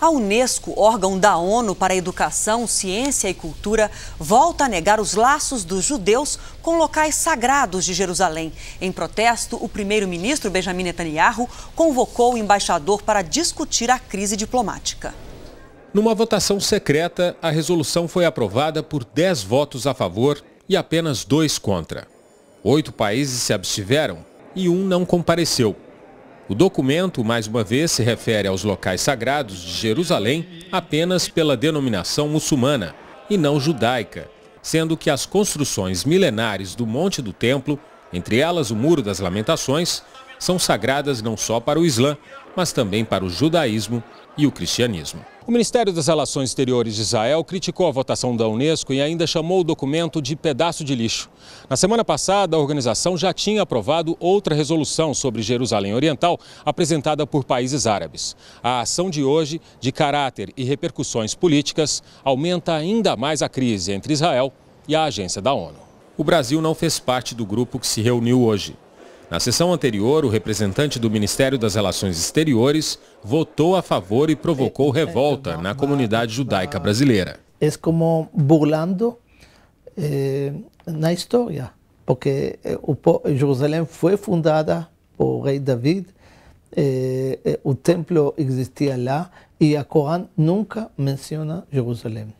A Unesco, órgão da ONU para Educação, Ciência e Cultura, volta a negar os laços dos judeus com locais sagrados de Jerusalém. Em protesto, o primeiro-ministro Benjamin Netanyahu convocou o embaixador para discutir a crise diplomática. Numa votação secreta, a resolução foi aprovada por 10 votos a favor e apenas dois contra. Oito países se abstiveram e um não compareceu. O documento, mais uma vez, se refere aos locais sagrados de Jerusalém apenas pela denominação muçulmana e não judaica, sendo que as construções milenares do Monte do Templo, entre elas o Muro das Lamentações, são sagradas não só para o Islã, mas também para o judaísmo e o cristianismo. O Ministério das Relações Exteriores de Israel criticou a votação da Unesco e ainda chamou o documento de pedaço de lixo. Na semana passada, a organização já tinha aprovado outra resolução sobre Jerusalém Oriental, apresentada por países árabes. A ação de hoje, de caráter e repercussões políticas, aumenta ainda mais a crise entre Israel e a agência da ONU. O Brasil não fez parte do grupo que se reuniu hoje. Na sessão anterior, o representante do Ministério das Relações Exteriores votou a favor e provocou é, é, é revolta na comunidade judaica brasileira. É como burlando eh, na história, porque eh, o, Jerusalém foi fundada por rei David, o eh, templo existia lá e a Corão nunca menciona Jerusalém.